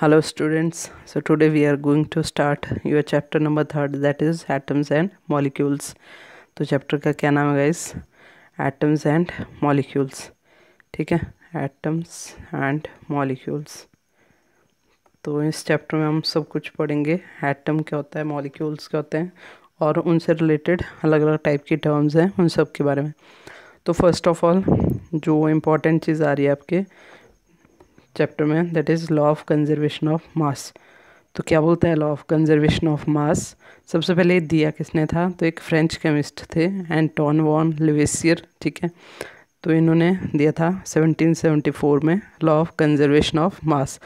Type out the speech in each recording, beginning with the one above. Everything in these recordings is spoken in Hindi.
hello students so today we are going to start your chapter number third that is atoms and molecules तो चैप्टर का क्या नाम है गाइस एटम्स एंड मॉलिक्यूल्स ठीक है एटम्स एंड मॉलिक्यूल्स तो इस चैप्टर में हम सब कुछ पढ़ेंगे एटम क्या होता है मॉलिक्यूल्स क्या होते हैं और उनसे रिलेटेड अलग अलग टाइप की टर्म्स हैं उन सब के बारे में तो फर्स्ट ऑफ ऑल जो इम्पोर्टेंट चीज़ आ रही है आपके चैप्टर में that is law of conservation of mass तो क्या बोलता है law of conservation of mass सबसे पहले दिया किसने था तो एक फ्रेंच केमिस्ट थे एंटोन वॉन लिवेसियर ठीक है तो इन्होंने दिया था 1774 में law of conservation of mass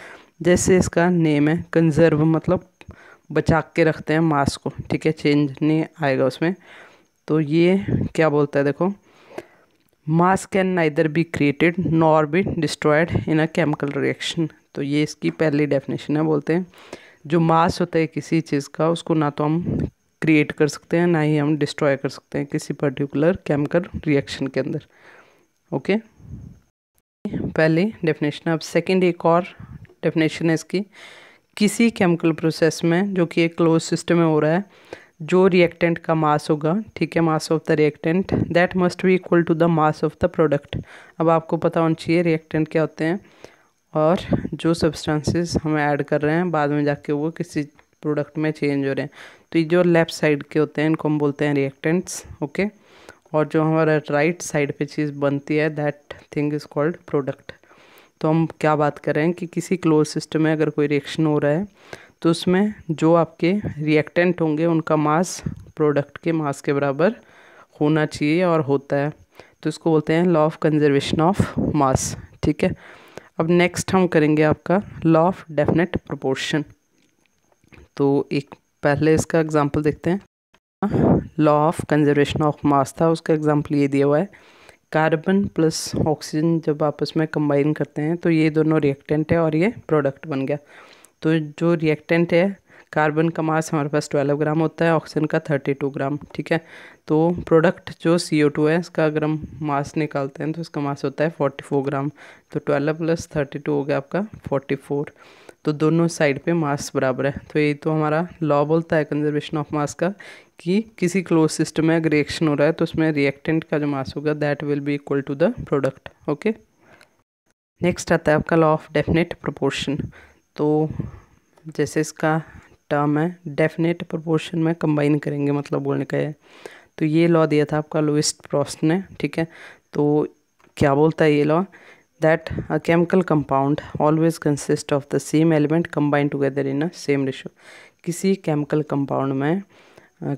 जैसे इसका नेम है कंजर्व मतलब बचा के रखते हैं मास को ठीक है चेंज नहीं आएगा उसमें तो ये क्या बोलता है देखो mass can neither be created nor be destroyed in a chemical reaction तो ये इसकी पहली डेफिनेशन है बोलते हैं जो मास होता है किसी चीज़ का उसको ना तो हम क्रिएट कर सकते हैं ना ही हम डिस्ट्रॉय कर सकते हैं किसी पर्टिकुलर केमिकल रिएक्शन के अंदर ओके पहली डेफिनेशन अब सेकंड एक और डेफिनेशन है इसकी किसी केमिकल प्रोसेस में जो कि एक क्लोज सिस्टम में हो रहा है जो रिएक्टेंट का मास होगा ठीक है mass of the reactant that must be equal to the mass of the product अब आपको पता होना चाहिए रिएक्टेंट क्या होते हैं और जो सब्सटेंसेस हम ऐड कर रहे हैं बाद में जाके वो किसी प्रोडक्ट में चेंज हो रहे हैं तो ये जो लेफ़्ट साइड के होते हैं इनको हम बोलते हैं रिएक्टेंट्स ओके और जो हमारा राइट साइड पे चीज़ बनती है that thing is called product तो हम क्या बात कर रहे हैं कि किसी क्लोज सिस्टम में अगर कोई रिएक्शन हो रहा है तो उसमें जो आपके रिएक्टेंट होंगे उनका मास प्रोडक्ट के मास के बराबर होना चाहिए और होता है तो इसको बोलते हैं law of conservation of mass ठीक है अब नेक्स्ट हम करेंगे आपका लॉ ऑफ डेफिनेट प्रोपोर्शन तो एक पहले इसका एग्जांपल देखते हैं law of conservation of mass था उसका एग्जांपल ये दिया हुआ है कार्बन प्लस ऑक्सीजन जब आपस में कंबाइन करते हैं तो ये दोनों रिएक्टेंट है और ये प्रोडक्ट बन गया तो जो रिएक्टेंट है कार्बन का मास हमारे पास ट्वेल्व ग्राम होता है ऑक्सीजन का थर्टी टू ग्राम ठीक है तो प्रोडक्ट जो सी ओ टू है इसका अगर हम मास निकालते हैं तो इसका मास होता है फोर्टी फोर ग्राम तो ट्वेल्व प्लस थर्टी टू हो गया आपका फोर्टी फोर तो दोनों साइड पे मास बराबर है तो ये तो हमारा लॉ बोलता है कंजर्वेशन ऑफ मास का कि किसी क्लोज सिस्टम में अगर रिएक्शन हो रहा है तो उसमें रिएक्टेंट का जो मास होगा that will be equal to the product okay next आता है आपका लॉ ऑफ डेफिनेट प्रोपोर्शन तो जैसे इसका टर्म है डेफिनेट प्रोपोर्शन में कंबाइन करेंगे मतलब बोलने का है तो ये लॉ दिया था आपका लोएस्ट प्रॉस्ट ने ठीक है तो क्या बोलता है ये law that a chemical compound always consist of the same element combine together in a same ratio किसी केमिकल कंपाउंड में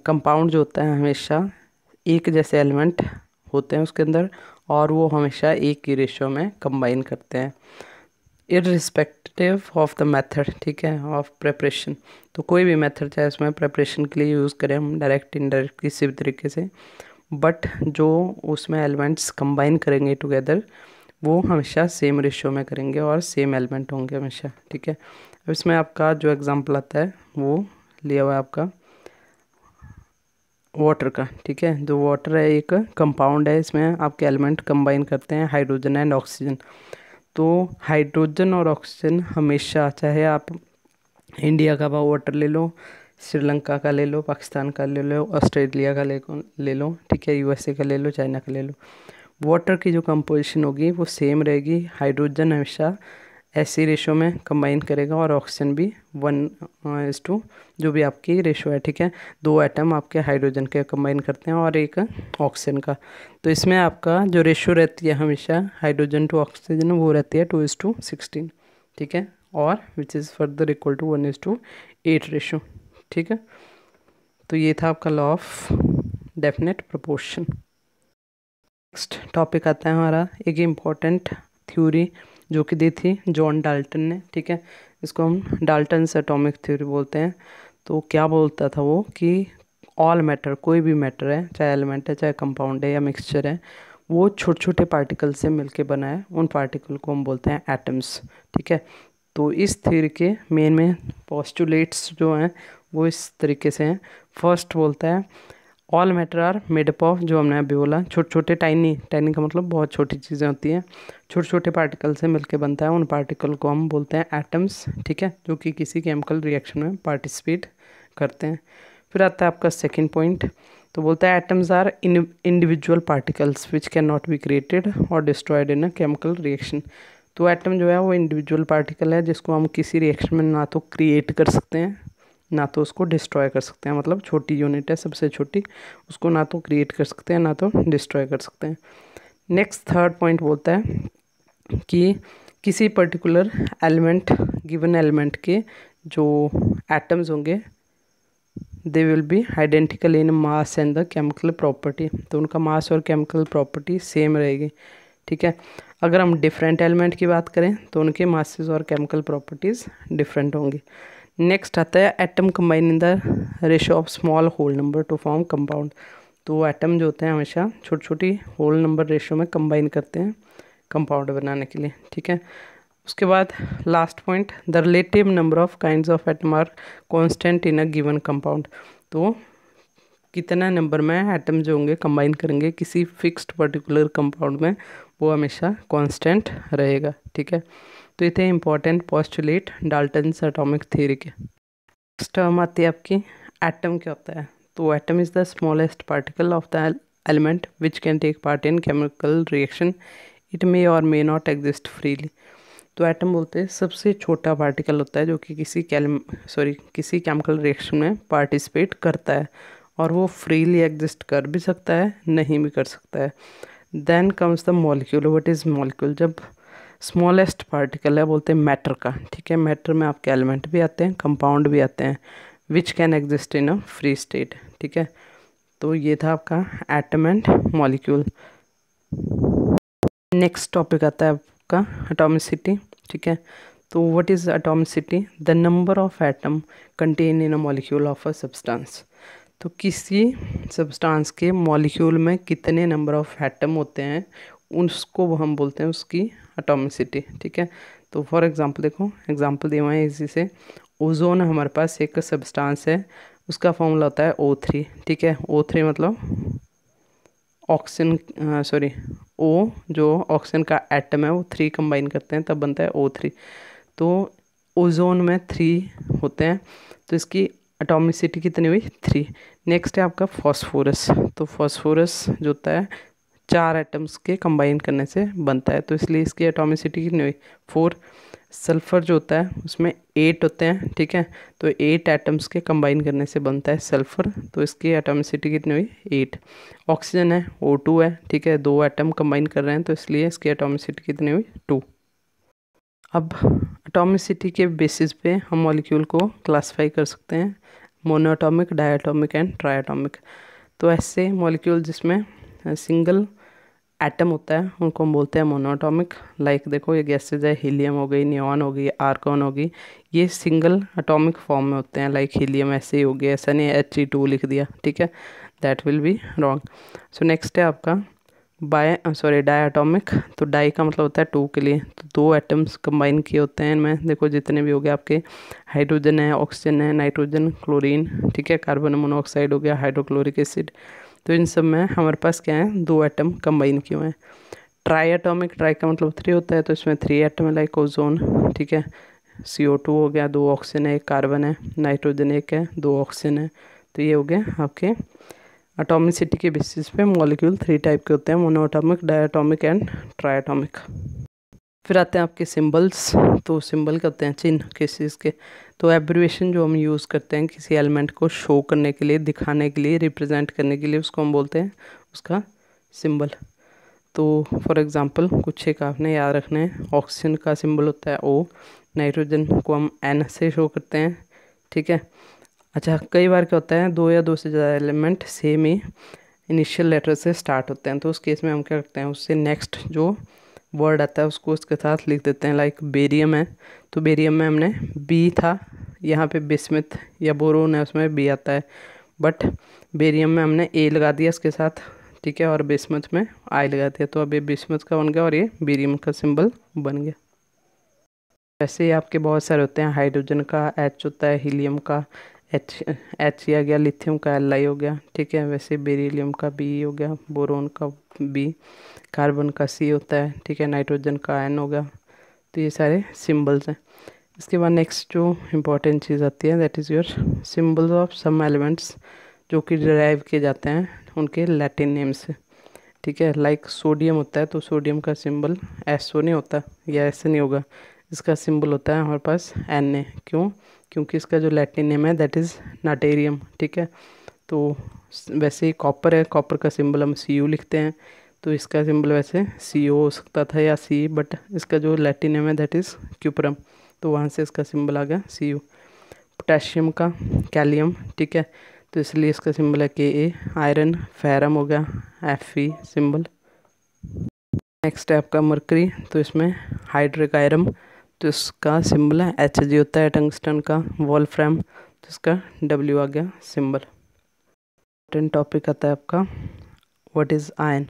कंपाउंड जो होता है हमेशा एक जैसे एलिमेंट होते हैं उसके अंदर और वो हमेशा एक ही रेशो में कंबाइन करते हैं इरिस्पेक्टिव ऑफ द मेथड ठीक है ऑफ प्रेपरेशन तो कोई भी मेथड चाहे उसमें प्रेपरेशन के लिए यूज़ करें हम डायरेक्ट इनडायरेक्ट किसी भी तरीके से बट जो उसमें एलिमेंट्स कंबाइन करेंगे टुगेदर वो हमेशा सेम रेशो में करेंगे और सेम एलिमेंट होंगे हमेशा ठीक है अब इसमें आपका जो एग्ज़ाम्पल आता है वो लिया हुआ है आपका वाटर का ठीक है जो वाटर है एक कंपाउंड है इसमें आपके एलिमेंट कंबाइन करते हैं हाइड्रोजन एंड ऑक्सीजन तो हाइड्रोजन और ऑक्सीजन हमेशा चाहे आप इंडिया का वाटर ले लो श्रीलंका का ले लो पाकिस्तान का ले लो ऑस्ट्रेलिया का ले ले लो ठीक है यूएसए का ले लो चाइना का ले लो वाटर की जो कंपोजिशन होगी वो सेम रहेगी हाइड्रोजन हमेशा ऐसी रेशो में कंबाइन करेगा और ऑक्सीजन भी वन इज टू जो भी आपकी रेशो है ठीक है दो आइटम आपके हाइड्रोजन के कंबाइन करते हैं और एक ऑक्सीजन का तो इसमें आपका जो रेशो रहती है हमेशा हाइड्रोजन टू ऑक्सीजन वो रहती है टू इज टू सिक्सटीन ठीक है और which is further equal to one is to eight ratio ठीक है तो ये था आपका law of definite proportion next topic आता है हमारा एक इम्पॉर्टेंट थ्योरी जो कि दी थी जॉन डाल्टन ने ठीक है इसको हम डाल्टन से अटोमिक थ्योरी बोलते हैं तो क्या बोलता था वो कि ऑल मैटर कोई भी मैटर है चाहे एलिमेंट है चाहे कंपाउंड है या मिक्सचर है वो छोटे छोटे पार्टिकल से मिल बना है उन पार्टिकल को हम बोलते हैं एटम्स ठीक है तो इस थ्योरी के मेन में पॉस्टुलेट्स जो हैं वो इस तरीके से हैं फर्स्ट बोलता है all matter are made up of जो हमने अभी बोला छोटे छोटे टाइनी टाइनी का मतलब बहुत छोटी चीज़ें होती हैं छोटे छोटे पार्टिकल से मिलकर बनता है उन पार्टिकल को हम बोलते हैं एटम्स ठीक है जो कि किसी केमिकल रिएक्शन में पार्टिसिपेट करते हैं फिर आता है आपका सेकेंड पॉइंट तो बोलता है atoms are individual particles which can not be created or destroyed in a chemical reaction तो एटम जो है वो इंडिविजुअल पार्टिकल है जिसको हम किसी रिएक्शन में ना तो क्रिएट कर सकते हैं ना तो उसको डिस्ट्रॉय कर सकते हैं मतलब छोटी यूनिट है सबसे छोटी उसको ना तो क्रिएट कर सकते हैं ना तो डिस्ट्रॉय कर सकते हैं नेक्स्ट थर्ड पॉइंट बोलता है कि किसी पर्टिकुलर एलिमेंट गिवन एलिमेंट के जो एटम्स होंगे they will be identical in mass and the chemical property तो उनका मास और केमिकल प्रॉपर्टी सेम रहेगी ठीक है अगर हम डिफरेंट एलिमेंट की बात करें तो उनके मासेस और केमिकल प्रॉपर्टीज़ डिफरेंट होंगी नेक्स्ट आता है atom combine in the ratio of small whole number to form compound तो एटम जो होते हैं हमेशा छोटी छोटी होल नंबर रेशो में कंबाइन करते हैं कंपाउंड बनाने के लिए ठीक है उसके बाद last point the relative number of kind of atom are constant in a given compound तो कितना नंबर में एटम जो होंगे कंबाइन करेंगे किसी फिक्स्ड पर्टिकुलर कंपाउंड में वो हमेशा कांस्टेंट रहेगा ठीक है तो ये थे important postulate Dalton's atomic theory के नेक्स्ट टर्म आती है आपकी एटम क्या होता है तो atom is the smallest particle of the element which can take part in chemical reaction it may or may not exist freely तो एटम बोलते हैं सबसे छोटा पार्टिकल होता है जो कि किसी कैलम सॉरी किसी केमिकल रिएक्शन में पार्टिसिपेट करता है और वो फ्रीली एग्जिस्ट कर भी सकता है नहीं भी कर सकता है then comes the molecule what is molecule जब स्मॉलेस्ट पार्टिकल है बोलते हैं मैटर का ठीक है मैटर में आपके एलिमेंट भी आते हैं कंपाउंड भी आते हैं which can exist in a free state ठीक है तो ये था आपका atom and molecule next topic आता है आपका अटोमिसिटी ठीक है तो what is atomicity the number of atom contain in a molecule of a substance तो किसी सब्सटेंस के मॉलिक्यूल में कितने नंबर ऑफ एटम होते हैं उसको हम बोलते हैं उसकी अटोमिसिटी ठीक है तो फॉर एग्जांपल देखो एग्जांपल दे हुए इसी से ओजोन हमारे पास एक सब्सटेंस है उसका फॉर्मूला होता है ओ थ्री ठीक है ओ थ्री मतलब ऑक्सीजन सॉरी ओ जो ऑक्सीजन का एटम है वो थ्री कंबाइन करते हैं तब बनता है ओ थ्री तो ओजोन में थ्री होते हैं तो इसकी अटोमिसिटी कितनी हुई थ्री नेक्स्ट है आपका फॉस्फोरस तो फॉस्फोरस जो होता है चार एटम्स के कंबाइन करने से बनता है तो इसलिए इसकी एटोमिसिटी कितनी फोर सल्फ़र जो होता है उसमें एट होते हैं ठीक है तो एट एटम्स के कंबाइन करने से बनता है सल्फ़र तो इसकी एटोमिसिटी कितनी हुई एट ऑक्सीजन है ओ टू है ठीक है दो एटम कंबाइन कर रहे हैं तो इसलिए इसकी एटोमिसिटी कितनी हुई टू अब एटोमिसिटी के बेसिस पे हम मॉलिक्यूल को क्लासिफाई कर सकते हैं मोनोटोमिक डायाटॉमिक एंड ट्रायाटॉमिक तो ऐसे मॉलिक्यूल जिसमें सिंगल एटम होता है उनको हम बोलते हैं मोनोटॉमिक लाइक देखो ये गैसेज है हीलियम हो गई न्योन हो गई आर्कॉन हो गई ये सिंगल अटोमिक फॉर्म में होते हैं लाइक हीलियम ऐसे ही हो गया ऐसा नहीं एच ई टू लिख दिया ठीक है that will be wrong so next है आपका बाय सॉरी डाई अटोमिक तो डाई का मतलब होता है टू के लिए तो दो एटम्स कंबाइन किए होते हैं इनमें देखो जितने भी हो गए आपके हाइड्रोजन है ऑक्सीजन है नाइट्रोजन क्लोरीन ठीक है कार्बन मोनोऑक्साइड हो गया हाइड्रोक्लोरिक एसिड तो इन सब में हमारे पास क्या है दो एटम कंबाइन किए हुए हैं ट्राई एटॉमिक ट्राई का मतलब थ्री होता है तो इसमें थ्री एटम है लाइक ओजोन ठीक है सी ओ टू हो गया दो ऑक्सीजन है एक कार्बन है नाइट्रोजन एक है दो ऑक्सीजन है तो ये हो गया आपके अटोमिसिटी के बेसिस पे मॉलिक्यूल थ्री टाइप के होते हैं मोनोटॉमिक डायटॉमिक एंड ट्राइटॉमिक फिर आते हैं आपके सिंबल्स तो सिंबल करते हैं चिन्ह किस चीज़ के तो एब्रिवेशन जो हम यूज़ करते हैं किसी एलिमेंट को शो करने के लिए दिखाने के लिए रिप्रेजेंट करने के लिए उसको हम बोलते हैं उसका सिंबल तो फॉर एग्जांपल कुछ एक आपने याद रखना है ऑक्सीजन का सिंबल होता है ओ नाइट्रोजन को हम एन से शो करते हैं ठीक है अच्छा कई बार क्या होता है दो या दो से ज़्यादा एलिमेंट सेम ही इनिशियल लेटर से स्टार्ट होते हैं तो उस केस में हम क्या करते हैं उससे नेक्स्ट जो वर्ड आता है उसको उसके साथ लिख देते हैं लाइक बेरियम है तो बेरियम में हमने बी था यहाँ पे बिस्मिथ या बोरोन है उसमें बी आता है बट बेरियम में हमने ए लगा दिया इसके साथ ठीक है और बिस्मत में आई लगा दिया तो अब ये बिस्मथ का बन गया और ये बेरियम का सिंबल बन गया वैसे ही आपके बहुत सारे होते हैं हाइड्रोजन का एच होता है हीलियम का एच एच आ गया लिथियम का एल आई हो गया ठीक है वैसे बेरीलियम का बी हो गया बोरोन का बी कार्बन का सी होता है ठीक है नाइट्रोजन का आयन होगा तो ये सारे सिम्बल्स हैं इसके बाद नेक्स्ट जो इम्पोर्टेंट चीज़ आती है that is your symbols of some elements जो कि डराइव किए जाते हैं उनके लैटिन नेम से ठीक है लाइक सोडियम होता है तो सोडियम का सिंबल ओ तो नहीं होता या ऐसे नहीं होगा इसका सिंबल होता है हमारे पास एन ए क्यों क्योंकि इसका जो लैटिन नेम है दैट इज़ नाटेरियम ठीक है तो वैसे ही कॉपर है कॉपर का सिंबल हम सी यू लिखते हैं तो इसका सिंबल वैसे सी ओ हो सकता था या सी बट इसका जो लैटिन नेम है दैट इज़ क्यूपरम तो वहाँ से इसका सिंबल आ गया सी यू पोटेशियम का कैलियम ठीक है तो इसलिए इसका सिंबल है के ए आयरन फेरम हो गया एफ ई सिंबल नेक्स्ट है आपका मरकरी तो इसमें हाइड्रिक आयरम तो इसका सिंबल है एच जी होता है टंगस्टन का वॉल फ्रेम तो इसका डब्ल्यू आ गया सिंबल इम्पोर्टेंट टॉपिक आता है आपका व्हाट इज़ आयन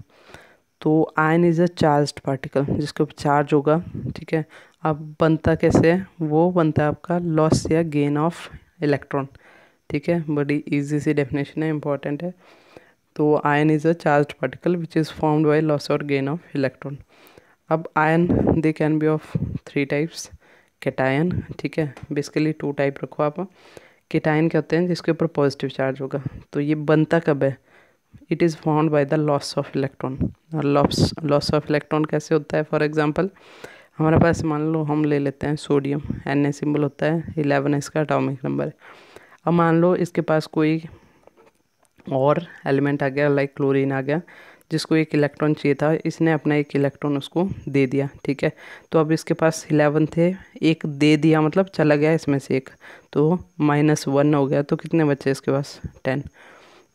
तो ion is a charge particle जिसके ऊपर चार्ज होगा ठीक है अब बनता कैसे है वो बनता है आपका लॉस या गेन ऑफ इलेक्ट्रॉन ठीक है बड़ी इजी सी डेफिनेशन है इंपॉर्टेंट है तो ion is a charge particle which is formed by loss or gain of electron अब ion they can be of three types cation ठीक है बेसिकली टू टाइप रखो आप केटायन क्या होते हैं जिसके ऊपर पॉजिटिव चार्ज होगा तो ये बनता कब है it is found by the loss of electron और लॉस लॉस ऑफ इलेक्ट्रॉन कैसे होता है फॉर एग्जांपल हमारे पास मान लो हम ले लेते हैं सोडियम एन ए सिम्बल होता है इलेवन इसका अटोमिक नंबर अब मान लो इसके पास कोई और एलिमेंट आ गया लाइक क्लोरीन आ गया जिसको एक इलेक्ट्रॉन चाहिए था इसने अपना एक इलेक्ट्रॉन उसको दे दिया ठीक है तो अब इसके पास इलेवन थे एक दे दिया मतलब चला गया इसमें से एक तो माइनस वन हो गया तो कितने बचे इसके पास टेन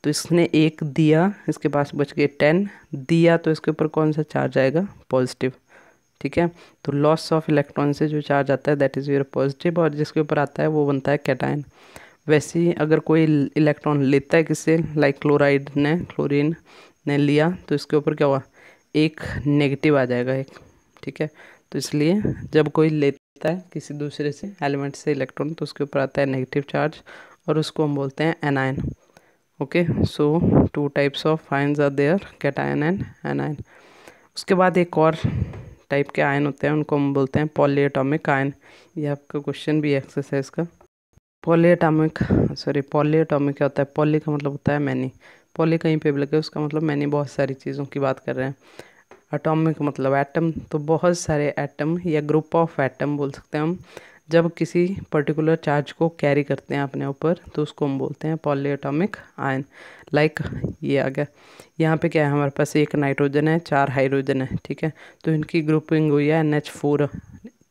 तो इसने एक दिया इसके पास बच गए टेन दिया तो इसके ऊपर कौन सा चार्ज आएगा पॉजिटिव ठीक है तो लॉस ऑफ इलेक्ट्रॉन से जो चार्ज आता है दैट इज़ योर पॉजिटिव और जिसके ऊपर आता है वो बनता है कैटाइन वैसे ही अगर कोई इलेक्ट्रॉन लेता है किससे लाइक क्लोराइड ने क्लोरीन ने लिया तो इसके ऊपर क्या हुआ एक नेगेटिव आ जाएगा एक ठीक है तो इसलिए जब कोई लेता है किसी दूसरे से एलिमेंट से इलेक्ट्रॉन तो उसके ऊपर आता है नेगेटिव चार्ज और उसको हम बोलते हैं anion okay so two types of ions are there cation and ion उसके बाद एक और टाइप के आयन होते हैं उनको हम बोलते हैं पॉलीएटॉमिक आयन ये आपका क्वेश्चन भी है एक्सरसाइज का पॉलीएटॉमिक सॉरी पॉलीएटॉमिक क्या होता है पॉली का मतलब होता है मैनी पॉली कहीं पे भी लगे उसका मतलब मैनी बहुत सारी चीज़ों की बात कर रहे हैं अटोमिक मतलब एटम तो बहुत सारे एटम या ग्रुप ऑफ एटम बोल सकते हैं हम जब किसी पर्टिकुलर चार्ज को कैरी करते हैं अपने ऊपर तो उसको हम बोलते हैं पॉलीएटॉमिक आयन लाइक ये आ गया यहाँ पे क्या है हमारे पास एक नाइट्रोजन है चार हाइड्रोजन है ठीक है तो इनकी ग्रुपिंग हुई है एन एच फोर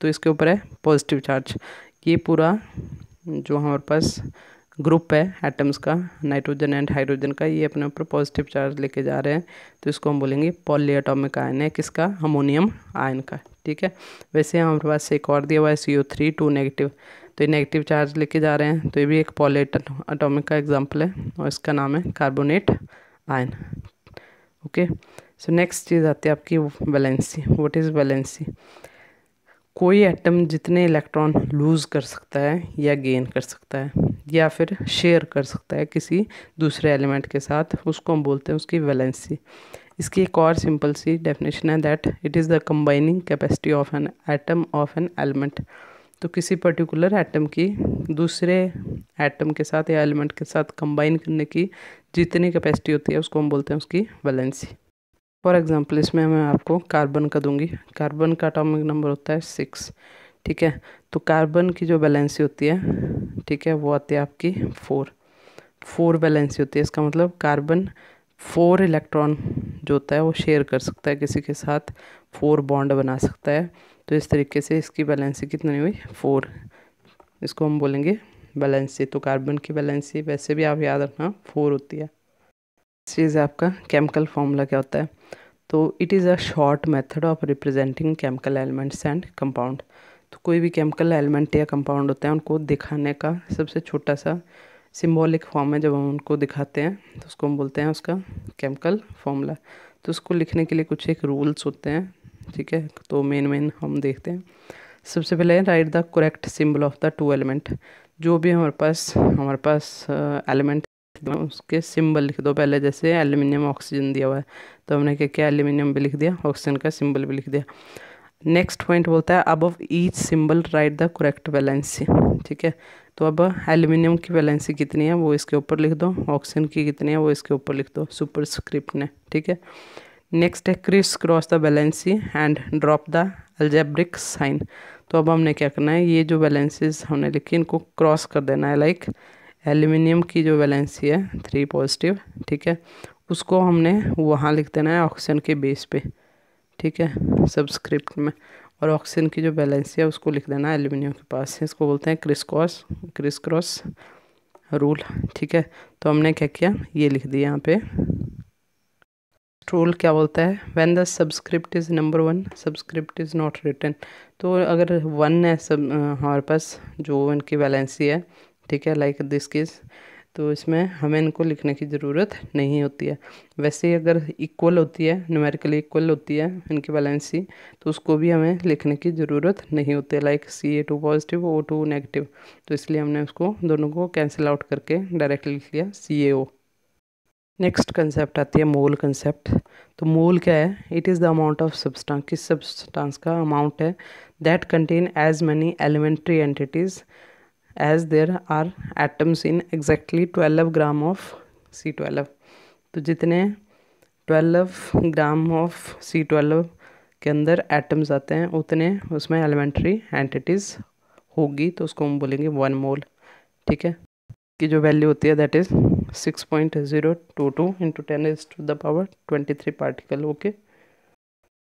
तो इसके ऊपर है पॉजिटिव चार्ज ये पूरा जो हमारे पास ग्रुप है एटम्स का नाइट्रोजन एंड हाइड्रोजन का ये अपने ऊपर पॉजिटिव चार्ज लेके जा रहे हैं तो इसको हम बोलेंगे पॉलीएटॉमिक आयन है किसका अमोनियम आयन का ठीक है वैसे हमारे पास एक और दिया हुआ है C O three two negative तो ये नेगेटिव चार्ज लेके जा रहे हैं तो ये भी एक पॉलीएटॉमिक का एग्जाम्पल है और इसका नाम है carbonate ion okay so next चीज़ आती है आपकी वैलेंसी वट इज़ वैलेंसी कोई एटम जितने इलेक्ट्रॉन लूज कर सकता है या गेन कर सकता है या फिर शेयर कर सकता है किसी दूसरे एलिमेंट के साथ उसको हम बोलते हैं उसकी वैलेंसी इसकी एक और सिंपल सी डेफिनेशन है that it is the combining capacity of an atom of an element तो किसी पर्टिकुलर एटम की दूसरे एटम के साथ या एलिमेंट के साथ कंबाइन करने की जितनी कैपेसिटी होती है उसको हम बोलते हैं उसकी वैलेंसी फॉर एग्ज़ाम्पल इसमें मैं आपको कार्बन का दूंगी कार्बन का अटोमिक नंबर होता है सिक्स ठीक है तो कार्बन की जो बैलेंसी होती है ठीक है वो आती है आपकी फोर फोर बैलेंसी होती है इसका मतलब कार्बन फोर इलेक्ट्रॉन जो होता है वो शेयर कर सकता है किसी के साथ फोर बॉन्ड बना सकता है तो इस तरीके से इसकी बैलेंसी कितनी हुई फोर इसको हम बोलेंगे बैलेंसी तो कार्बन की बैलेंसी वैसे भी आप याद रखना फोर होती है इस चीज़ आपका केमिकल फॉर्मूला क्या होता है तो it is a short method of representing chemical elements and compound तो कोई भी केमिकल एलिमेंट या कंपाउंड होते हैं उनको दिखाने का सबसे छोटा सा सिम्बॉलिक फॉर्म है जब हम उनको दिखाते हैं तो उसको हम बोलते हैं उसका केमिकल फॉर्मूला तो उसको लिखने के लिए कुछ एक रूल्स होते हैं ठीक है तो मेन मेन हम देखते हैं सबसे पहले write the correct symbol of the two element जो भी हमारे पास हमारे पास एलिमेंट उसके सिंबल लिख दो पहले जैसे एल्यूमिनियम ऑक्सीजन दिया हुआ है तो हमने क्या किया एल्यूमिनियम भी लिख दिया ऑक्सीजन का सिंबल भी लिख दिया नेक्स्ट पॉइंट बोलता है अब of each symbol write the correct valency ठीक है तो अब एल्यूमिनियम की वैलेंसी कितनी है वो इसके ऊपर लिख दो ऑक्सीजन की कितनी है वो इसके ऊपर लिख दो सुपर स्क्रिप्ट ने ठीक है नेक्स्ट है criss cross the valency and drop the algebraic sign तो अब हमने क्या करना है ये जो वैलेंसीज हमने लिखी इनको क्रॉस कर देना है लाइक like, एल्यूमिनियम की जो वैलेंसी है थ्री पॉजिटिव ठीक है उसको हमने वहाँ लिख देना है ऑक्सीजन के बेस पे ठीक है सब्सक्रिप्ट में और ऑक्सीजन की जो बैलेंसी है उसको लिख देना है एल्यूमिनियम के पास इसको बोलते हैं criss cross criss cross rule ठीक है तो हमने क्या किया ये लिख दिया यहाँ पे रूल क्या बोलता है when the subscript is number one subscript is not written तो अगर वन है सब हमारे पास जो इनकी वैलेंसी है ठीक है लाइक दिस केस तो इसमें हमें इनको लिखने की ज़रूरत नहीं होती है वैसे ही अगर इक्वल होती है न्यूमेरिकली इक्वल होती है इनकी बैलेंसी तो उसको भी हमें लिखने की ज़रूरत नहीं होती है like C A two positive O two negative तो इसलिए हमने उसको दोनों को कैंसिल आउट करके डायरेक्टली लिख लिया सी ए ओ नेक्स्ट कंसेप्ट आती है मोल कंसेप्ट तो मोल क्या है it is the amount of substance किस सब्सटांस का अमाउंट है that contain as many elementary entities as there are atoms in exactly twelve gram of C twelve तो जितने twelve gram of C twelve के अंदर एटम्स आते हैं उतने उसमें एलिमेंट्री एंटिटीज़ होगी तो उसको हम बोलेंगे वन मोल ठीक है की जो वैल्यू होती है that is six point zero two two into ten is to the power twenty three particle okay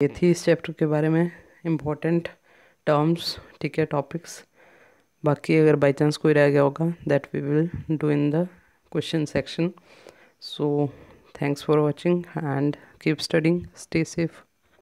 ये थी इस चैप्टर के बारे में इम्पोर्टेंट टर्म्स ठीक है टॉपिक्स बाकी अगर बाई चांस कोई रह गया होगा that we will do in the question section so thanks for watching and keep studying stay safe